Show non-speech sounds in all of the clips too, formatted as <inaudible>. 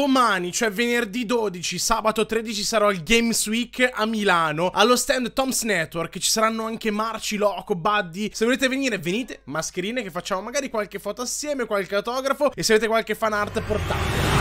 domani, cioè venerdì 12, sabato 13 sarò al Games Week a Milano, allo stand Tom's Network, ci saranno anche Marci, Loco, Buddy, se volete venire venite, mascherine che facciamo magari qualche foto assieme, qualche autografo e se avete qualche fan art portatela.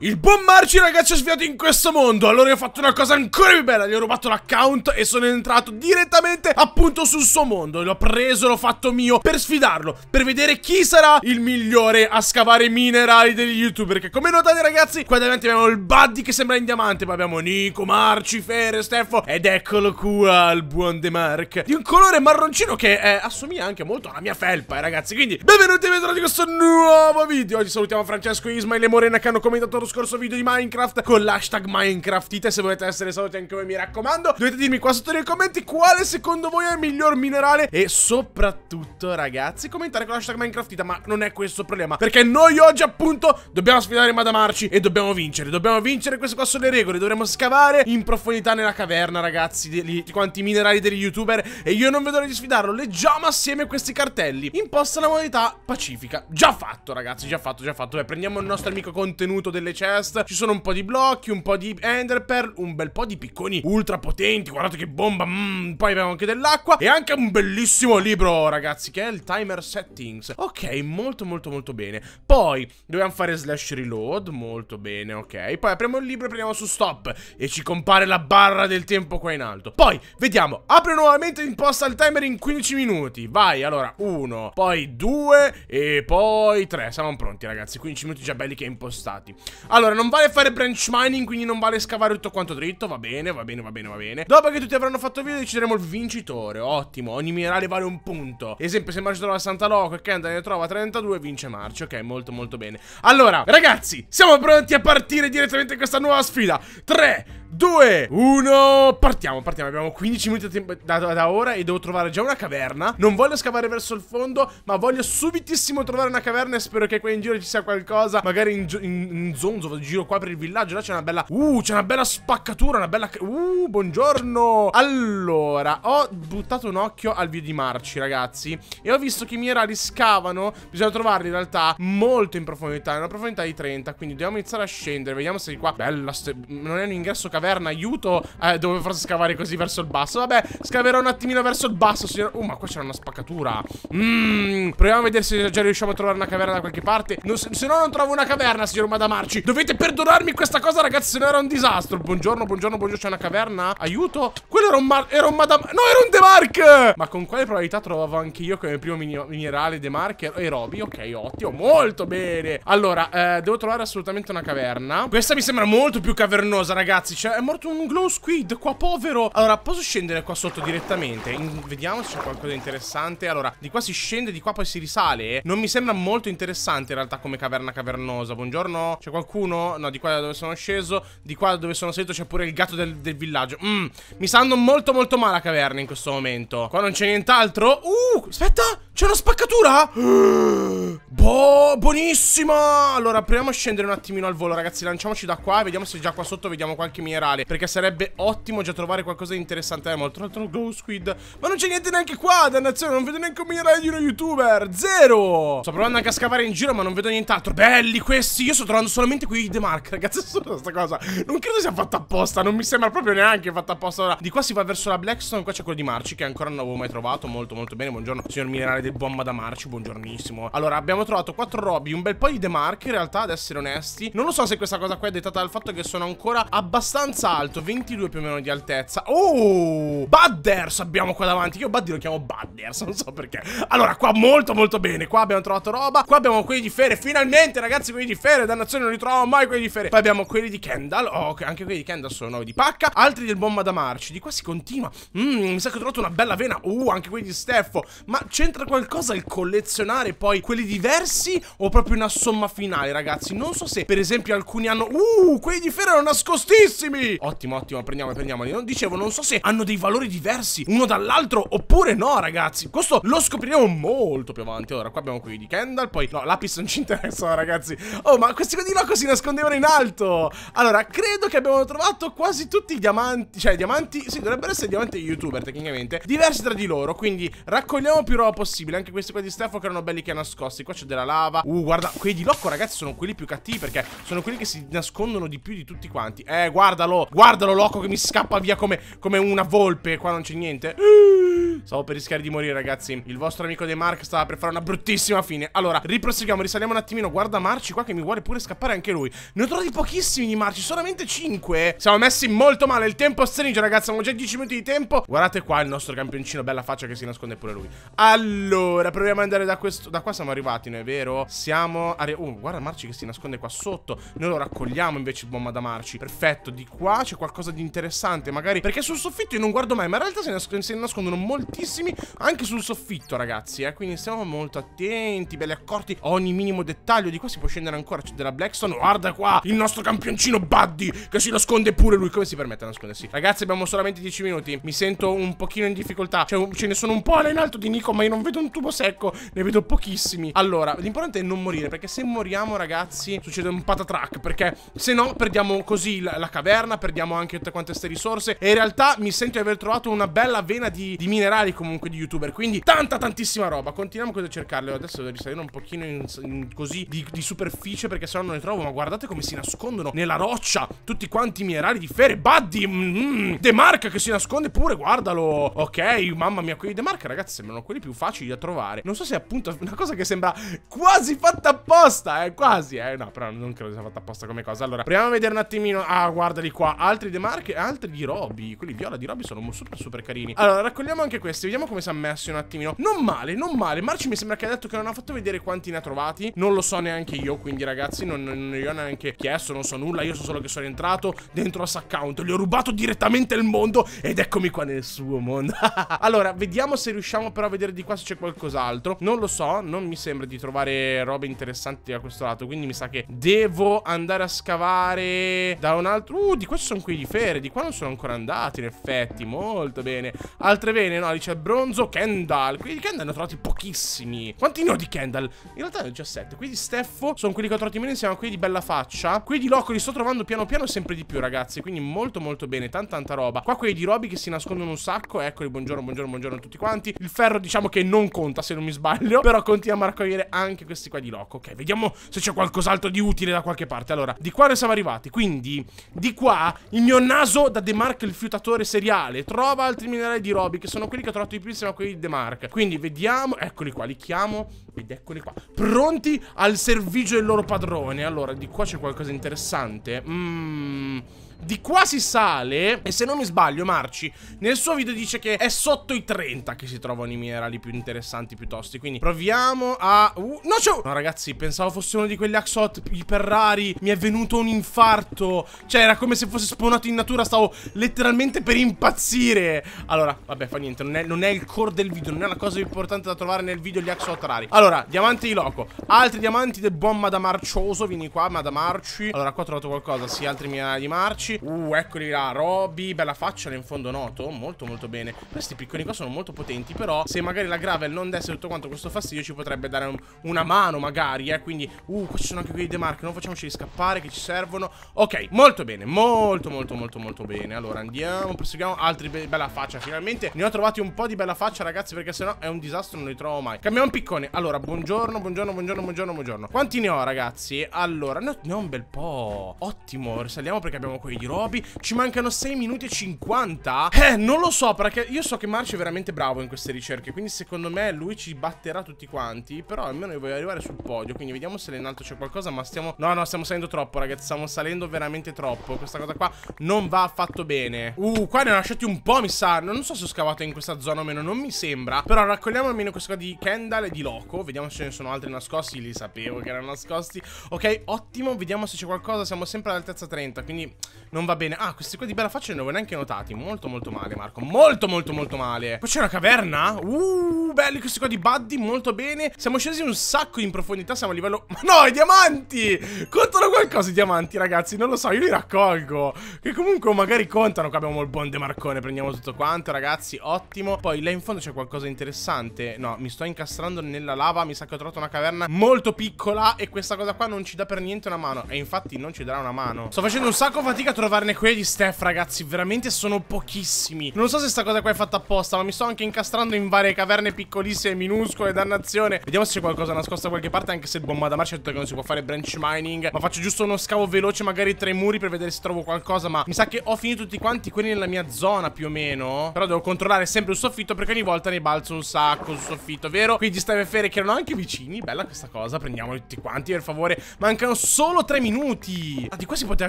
Il buon Marci ragazzi è sviato in questo mondo Allora io ho fatto una cosa ancora più bella Gli ho rubato l'account e sono entrato direttamente appunto sul suo mondo L'ho preso, l'ho fatto mio per sfidarlo Per vedere chi sarà il migliore a scavare minerali degli youtuber Che come notate ragazzi qua davanti abbiamo il Buddy che sembra in diamante Ma abbiamo Nico, Marci, Fere, Steffo Ed eccolo qua il buon De Mark Di un colore marroncino che eh, assomiglia anche molto alla mia felpa eh, ragazzi Quindi benvenuti e benvenuti in questo nuovo video Oggi salutiamo Francesco Ismail e Morena che hanno commentato lo scorso video di Minecraft con l'hashtag Minecraftite se volete essere saluti anche voi mi raccomando dovete dirmi qua sotto nei commenti quale secondo voi è il miglior minerale e soprattutto ragazzi commentare con l'hashtag Minecraftita ma non è questo il problema perché noi oggi appunto dobbiamo sfidare Madamarci e dobbiamo vincere dobbiamo vincere queste qua sono le regole dovremo scavare in profondità nella caverna ragazzi di, di quanti minerali degli youtuber e io non vedo l'ora di sfidarlo leggiamo assieme questi cartelli imposta la modalità pacifica già fatto ragazzi già fatto già fatto Beh, prendiamo il nostro amico contenuto delle chest Ci sono un po' di blocchi, un po' di enderpearl Un bel po' di picconi ultra potenti Guardate che bomba, mm, poi abbiamo anche dell'acqua E anche un bellissimo libro ragazzi Che è il timer settings Ok, molto molto molto bene Poi dobbiamo fare slash reload Molto bene, ok Poi apriamo il libro e prendiamo su stop E ci compare la barra del tempo qua in alto Poi, vediamo, apre nuovamente imposta il timer in 15 minuti Vai, allora, Uno poi due e poi tre Siamo pronti ragazzi, 15 minuti già belli che impostati allora, non vale fare branch mining, quindi non vale scavare tutto quanto dritto. Va bene, va bene, va bene, va bene. Dopo che tutti avranno fatto il video, decideremo il vincitore. Ottimo, ogni minerale vale un punto. Esempio, se Marcio trova Santa loco e Kendall ne trova 32, vince Marcio. Ok, molto, molto bene. Allora, ragazzi, siamo pronti a partire direttamente in questa nuova sfida. 3, 2, 1, partiamo, partiamo Abbiamo 15 minuti da, da, da, ora e devo trovare già una caverna Non voglio scavare verso il fondo, ma voglio subitissimo trovare una caverna E spero che qua in giro ci sia qualcosa Magari in, in, in zona Monzo, vado in giro qua per il villaggio, là c'è una bella... Uh, c'è una bella spaccatura, una bella... Uh, buongiorno! Allora, ho buttato un occhio al video di Marci, ragazzi, e ho visto che i miei scavano, bisogna trovarli in realtà molto in profondità, in una profondità di 30, quindi dobbiamo iniziare a scendere, vediamo se di qua... Bella, non è un ingresso caverna, aiuto, eh, dovevo forse scavare così verso il basso, vabbè, scaverò un attimino verso il basso, signor... Uh, ma qua c'era una spaccatura, mmm, proviamo a vedere se già riusciamo a trovare una caverna da qualche parte, no, se, se no non trovo una caverna, signor Madamarci, Dovete perdonarmi questa cosa, ragazzi, se no era un disastro. Buongiorno, buongiorno, buongiorno, c'è una caverna. Aiuto. Quello era un, mar era un madame... No, era un demark! Ma con quale probabilità trovavo anche io come primo min minerale demark e Roby? Ok, ottimo, molto bene. Allora, eh, devo trovare assolutamente una caverna. Questa mi sembra molto più cavernosa, ragazzi. Cioè, è morto un glow squid qua, povero. Allora, posso scendere qua sotto direttamente? In vediamo se c'è qualcosa di interessante. Allora, di qua si scende, di qua poi si risale. Non mi sembra molto interessante in realtà come caverna cavernosa. Buongiorno. C'è qualcuno? qualcuno No di qua da dove sono sceso Di qua da dove sono salito c'è pure il gatto del, del villaggio mm, Mi sanno molto molto male a caverna in questo momento Qua non c'è nient'altro Uh aspetta c'è una spaccatura uh. <gasps> Boh, buonissima Allora proviamo a scendere un attimino al volo ragazzi Lanciamoci da qua e vediamo se già qua sotto vediamo qualche minerale Perché sarebbe ottimo già trovare qualcosa di interessante Eh, molto altro glow squid Ma non c'è niente neanche qua, dannazione Non vedo neanche un minerale di uno youtuber Zero Sto provando anche a scavare in giro ma non vedo nient'altro Belli questi, io sto trovando solamente qui The Mark Ragazzi, solo <laughs> sta cosa Non credo sia fatta apposta, non mi sembra proprio neanche fatta apposta Ora, di qua si va verso la Blackstone Qua c'è quello di Marci che ancora non avevo mai trovato Molto molto bene, buongiorno Signor minerale del bomba da Marci, buongiornissimo Allora abbiamo trovato 4 robi, un bel po' di Demark in realtà, ad essere onesti. Non lo so se questa cosa qua è dettata dal fatto che sono ancora abbastanza alto, 22 più o meno di altezza. Oh, Badders abbiamo qua davanti. Io Buddy lo chiamo Badders, non so perché. Allora, qua molto molto bene. Qua abbiamo trovato roba. Qua abbiamo quelli di Fere. Finalmente, ragazzi, quelli di Fere. Dannazione, non li trovo mai quelli di Fere. Poi abbiamo quelli di Kendall. Oh, anche quelli di Kendall sono nuovi di pacca. Altri del bomba da marci. Di qua si continua. Mmm, mi sa che ho trovato una bella vena. Uh, anche quelli di Steffo. Ma c'entra qualcosa il collezionare poi quelli di diversi o proprio una somma finale, ragazzi. Non so se, per esempio, alcuni hanno... Uh, quelli di ferro erano nascostissimi! Ottimo, ottimo, prendiamoli, prendiamoli. Non dicevo, non so se hanno dei valori diversi uno dall'altro oppure no, ragazzi. Questo lo scopriremo molto più avanti. Allora, qua abbiamo quelli di Kendall, poi... No, lapis non ci interessa, ragazzi. Oh, ma questi qua di Loco si nascondevano in alto! Allora, credo che abbiamo trovato quasi tutti i diamanti... Cioè, diamanti... Sì, dovrebbero essere diamanti youtuber, tecnicamente. Diversi tra di loro, quindi raccogliamo più roba possibile. Anche questi qua di Stefano che erano belli che nascosti qua c'è della lava Uh guarda Quelli di Locco ragazzi sono quelli più cattivi Perché sono quelli che si nascondono di più di tutti quanti Eh guardalo Guardalo Locco che mi scappa via come, come una volpe Qua non c'è niente uh. Stavo per rischiare di morire ragazzi Il vostro amico De Mark stava per fare una bruttissima fine Allora riproseguiamo risaliamo un attimino Guarda Marci qua che mi vuole pure scappare anche lui Ne ho trovati pochissimi di Marci solamente 5 Siamo messi molto male Il tempo stringe ragazzi Abbiamo già 10 minuti di tempo Guardate qua il nostro campioncino Bella faccia che si nasconde pure lui Allora proviamo ad andare da questo Da qua siamo arrivati non è vero? Siamo arrivati. Oh uh, guarda Marci che si nasconde qua sotto Noi lo raccogliamo invece il bomba da Marci Perfetto di qua c'è qualcosa di interessante Magari perché sul soffitto io non guardo mai Ma in realtà si, nasc si nascondono molto altissimi anche sul soffitto, ragazzi, eh. Quindi stiamo molto attenti, belli accorti. Ogni minimo dettaglio di qua si può scendere ancora. C'è della Blackstone. Guarda qua, il nostro campioncino Buddy che si nasconde pure lui. Come si permette a nascondersi? Ragazzi, abbiamo solamente 10 minuti. Mi sento un pochino in difficoltà. Cioè, ce ne sono un po' là in alto di Nico, ma io non vedo un tubo secco. Ne vedo pochissimi. Allora, l'importante è non morire, perché se moriamo, ragazzi, succede un patatrack. Perché se no, perdiamo così la, la caverna, perdiamo anche tutte quante queste risorse. E in realtà mi sento di aver trovato una bella vena di, di minerali canali comunque di youtuber Quindi tanta tantissima roba Continuiamo così a cercarle Adesso devo risalire un pochino in, in così di, di, superficie Perché se no non le trovo Ma guardate come si nascondono nella roccia Tutti quanti i minerali di ferro Buddy mm, De Marca che si nasconde pure Guardalo Ok mamma mia Quelli di De Marca ragazzi sembrano quelli più facili da trovare Non so se è appunto una cosa che sembra quasi fatta apposta Eh quasi eh No però non credo sia fatta apposta come cosa Allora proviamo a vedere un attimino Ah guardali qua Altri De Marca Altri di Robby Quelli viola di Robby sono super super carini Allora raccogliamo anche questi Vediamo come si è messo un attimino Non male, non male Marci mi sembra che ha detto che non ha fatto vedere quanti ne ha trovati Non lo so neanche io Quindi ragazzi non, non, non gli ho neanche chiesto Non so nulla Io so solo che sono entrato dentro la account Gli ho rubato direttamente il mondo Ed eccomi qua nel suo mondo <laughs> Allora, vediamo se riusciamo però a vedere di qua se c'è qualcos'altro Non lo so Non mi sembra di trovare robe interessanti da questo lato Quindi mi sa che devo andare a scavare da un altro Uh, di qua sono qui di fere Di qua non sono ancora andati in effetti Molto bene Altre vene, no calice bronzo, Kendall. Quindi Kendall ne ho trovati pochissimi. Quanti ne ho di Kendall? In realtà ne ho già Quelli di Steffo sono quelli che ho trovati meno insieme a quelli di Bella Faccia. Quelli di Loco li sto trovando piano piano sempre di più, ragazzi. Quindi molto molto bene. Tanta tanta roba. Qua quelli di Robby che si nascondono un sacco. Eccoli, buongiorno, buongiorno, buongiorno a tutti quanti. Il ferro diciamo che non conta se non mi sbaglio. Però continuiamo a raccogliere anche questi qua di Loco. Ok, vediamo se c'è qualcos'altro di utile da qualche parte. Allora, di qua ne siamo arrivati. Quindi, di qua il mio naso da De Mark il fiutatore seriale. Trova altri minerali di Robby che sono quelli quelli che ho trovato di più insieme a quelli di The Mark. Quindi vediamo, eccoli qua, li chiamo ed eccoli qua. Pronti al servizio del loro padrone. Allora, di qua c'è qualcosa di interessante. Mmm di quasi sale E se non mi sbaglio Marci nel suo video dice che è sotto i 30 che si trovano i minerali più interessanti più tosti Quindi proviamo a... Uh, no c'è No ragazzi pensavo fosse uno di quegli Axot iper rari Mi è venuto un infarto Cioè era come se fosse spawnato in natura Stavo letteralmente per impazzire Allora vabbè fa niente non è, non è il core del video Non è la cosa più importante da trovare nel video gli Axot rari Allora diamanti di loco Altri diamanti del buon Madamarcioso Vieni qua Madamarci Allora qua ho trovato qualcosa Sì altri minerali di Marci nemici Uh, eccoli là, Robby, bella faccia in fondo noto Molto molto bene Questi picconi qua sono molto potenti Però se magari la gravel non desse tutto quanto questo fastidio Ci potrebbe dare un, una mano magari, eh Quindi, uh, qua ci sono anche quelli dei Mark Non facciamoci scappare che ci servono Ok, molto bene, molto molto molto molto bene Allora andiamo, proseguiamo Altri be bella faccia, finalmente ne ho trovati un po' di bella faccia ragazzi Perché sennò è un disastro, non li trovo mai Cambiamo un piccone, allora, buongiorno, buongiorno, buongiorno, buongiorno, buongiorno Quanti ne ho ragazzi? Allora, ne ho, ne ho un bel po' Ottimo, risaliamo perché abbiamo quei di Roby. Ci mancano 6 minuti e 50. Eh, non lo so, perché io so che Marcio è veramente bravo in queste ricerche. Quindi secondo me lui ci batterà tutti quanti. Però almeno io voglio arrivare sul podio. Quindi vediamo se là in alto c'è qualcosa. Ma stiamo... No, no, stiamo salendo troppo, ragazzi. Stiamo salendo veramente troppo. Questa cosa qua non va affatto bene. Uh, qua ne ho lasciati un po', mi sa. Non so se ho scavato in questa zona o meno. Non mi sembra. Però raccogliamo almeno questo qua di Kendall e di Loco. Vediamo se ce ne sono altri nascosti. Li sapevo che erano nascosti. Ok, ottimo. Vediamo se c'è qualcosa. Siamo sempre all'altezza 30. Quindi non va bene Ah, questi qua di bella faccia non li avevo neanche notati Molto molto male, Marco Molto molto molto male Qua c'è una caverna Uh, belli questi qua di Buddy Molto bene Siamo scesi un sacco in profondità Siamo a livello... Ma no, i diamanti! Contano qualcosa i diamanti, ragazzi Non lo so, io li raccolgo Che comunque magari contano Qua abbiamo il buon De Marcone Prendiamo tutto quanto, ragazzi Ottimo Poi là in fondo c'è qualcosa di interessante No, mi sto incastrando nella lava Mi sa che ho trovato una caverna molto piccola E questa cosa qua non ci dà per niente una mano E infatti non ci darà una mano Sto facendo un sacco fatica a trovare trovarne quelli Steph, ragazzi. Veramente sono pochissimi. Non so se sta cosa qua è fatta apposta, ma mi sto anche incastrando in varie caverne piccolissime, minuscole, dannazione. Vediamo se c'è qualcosa nascosto da qualche parte, anche se il bombardamar c'è detto che non si può fare branch mining. Ma faccio giusto uno scavo veloce, magari tra i muri, per vedere se trovo qualcosa. Ma mi sa che ho finito tutti quanti quelli nella mia zona, più o meno. Però devo controllare sempre il soffitto, perché ogni volta ne balzo un sacco sul soffitto, vero? Quindi stai a fere che erano anche vicini. Bella questa cosa, prendiamoli tutti quanti, per favore. Mancano solo tre minuti. Ah, di qua si poteva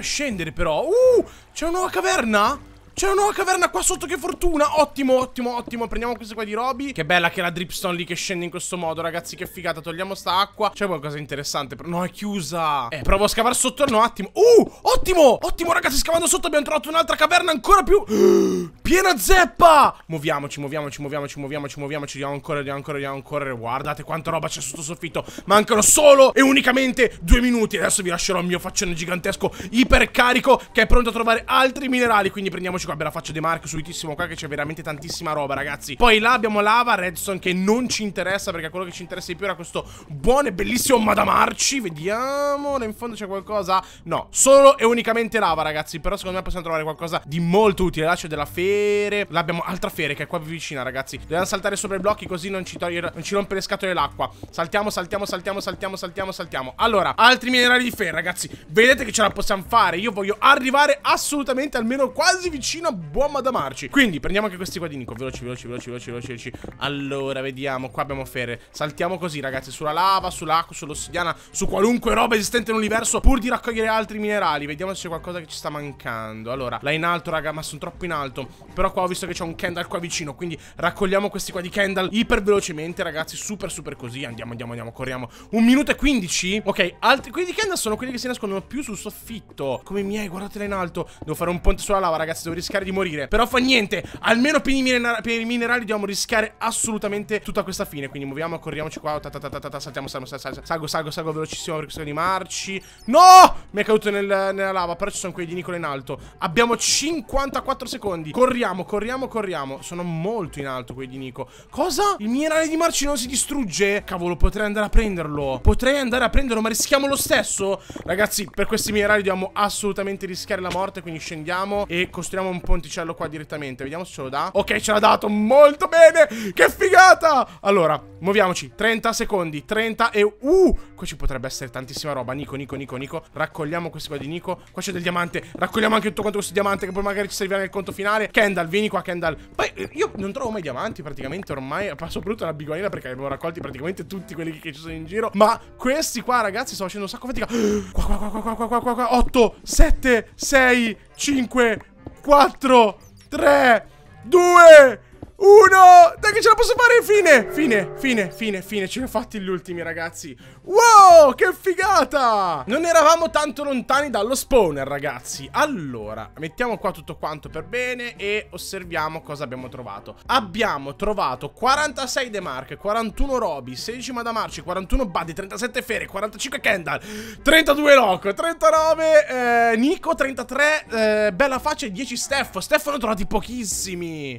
scendere, però. Uh! Uh, c'è una nuova caverna? C'è una nuova caverna qua sotto, che fortuna Ottimo, ottimo, ottimo Prendiamo questa qua di Roby Che bella che è la dripstone lì che scende in questo modo, ragazzi Che figata, togliamo sta acqua C'è qualcosa di interessante Però... No, è chiusa Eh, provo a scavare sotto un attimo Uh, ottimo, ottimo ragazzi Scavando sotto abbiamo trovato un'altra caverna ancora più <gasps> Piena zeppa! Muoviamoci, muoviamoci, muoviamoci, muoviamoci, muoviamoci. Andiamo ancora, andiamo ancora, andiamo ancora. Guardate quanta roba c'è sotto soffitto. Mancano solo e unicamente due minuti. Adesso vi lascerò il mio faccione gigantesco ipercarico che è pronto a trovare altri minerali. Quindi prendiamoci qua. bella faccia di Mark subitissimo qua che c'è veramente tantissima roba, ragazzi. Poi là abbiamo lava, redstone che non ci interessa perché quello che ci interessa di più era questo buono e bellissimo madamarci. Vediamo, là in fondo c'è qualcosa. No, solo e unicamente lava, ragazzi. Però secondo me possiamo trovare qualcosa di molto utile. Là c'è della fede fere. L'abbiamo altra fere che è qua vicina, ragazzi. Dobbiamo saltare sopra i blocchi così non ci, non ci rompe le scatole l'acqua. Saltiamo, saltiamo, saltiamo, saltiamo, saltiamo, saltiamo. Allora, altri minerali di ferro, ragazzi. Vedete che ce la possiamo fare. Io voglio arrivare assolutamente almeno quasi vicino a bomba da marci. Quindi prendiamo anche questi qua di Nico. Veloci, veloci, veloci, veloci, veloci. Allora, vediamo. Qua abbiamo ferre. Saltiamo così, ragazzi. Sulla lava, sull'acqua, sull'ossidiana, su qualunque roba esistente nell'universo. Pur di raccogliere altri minerali. Vediamo se c'è qualcosa che ci sta mancando. Allora, là in alto, raga, ma sono troppo in alto. Però qua ho visto che c'è un Kendall qua vicino Quindi raccogliamo questi qua di Kendall Iper velocemente ragazzi Super super così Andiamo andiamo andiamo Corriamo Un minuto e 15 Ok altri Quelli di Kendall sono quelli che si nascondono più sul soffitto Come i miei Guardatela in alto Devo fare un ponte sulla lava ragazzi Devo rischiare di morire Però fa niente Almeno per i, per i minerali Dobbiamo rischiare assolutamente tutta questa fine Quindi muoviamo Corriamoci qua ta, ta, ta, ta, ta, Saltiamo salgo, salgo salgo salgo salgo velocissimo Per questo di marci No Mi è caduto nel, nella lava Però ci sono quelli di Nicola in alto Abbiamo 54 secondi Corriamo Corriamo, corriamo, corriamo. Sono molto in alto quelli di Nico. Cosa? Il minerale di marci non si distrugge? Cavolo, potrei andare a prenderlo. Potrei andare a prenderlo, ma rischiamo lo stesso? Ragazzi, per questi minerali dobbiamo assolutamente rischiare la morte, quindi scendiamo e costruiamo un ponticello qua direttamente. Vediamo se ce lo dà. Ok, ce l'ha dato. Molto bene. Che figata. Allora, muoviamoci. 30 secondi. 30 e... Uh! Qua ci potrebbe essere tantissima roba. Nico, Nico, Nico, Nico. Raccogliamo questi qua di Nico. Qua c'è del diamante. Raccogliamo anche tutto quanto questo diamante che poi magari ci servirà nel conto finale. Che è Kendall, vieni qua Kendall. Poi eh, io non trovo mai diamanti praticamente ormai, soprattutto la biguanina perché abbiamo raccolti praticamente tutti quelli che ci sono in giro. Ma questi qua ragazzi sto facendo un sacco fatica. <gasps> Qua qua qua qua qua qua qua qua 8, 7, 6, 5, 4, 3, 2, uno! Dai che ce la posso fare! Fine! Fine, fine, fine, fine. Ce ne ho fatti gli ultimi, ragazzi. Wow, che figata! Non eravamo tanto lontani dallo spawner, ragazzi. Allora, mettiamo qua tutto quanto per bene e osserviamo cosa abbiamo trovato. Abbiamo trovato 46 demark, 41 Roby, 16 Madamarci, 41 Buddy, 37 Fere, 45 Kendall, 32 Loco, 39 eh, Nico, 33 eh, Bella Faccia e 10 steffo. Steffo ne ho trovati pochissimi.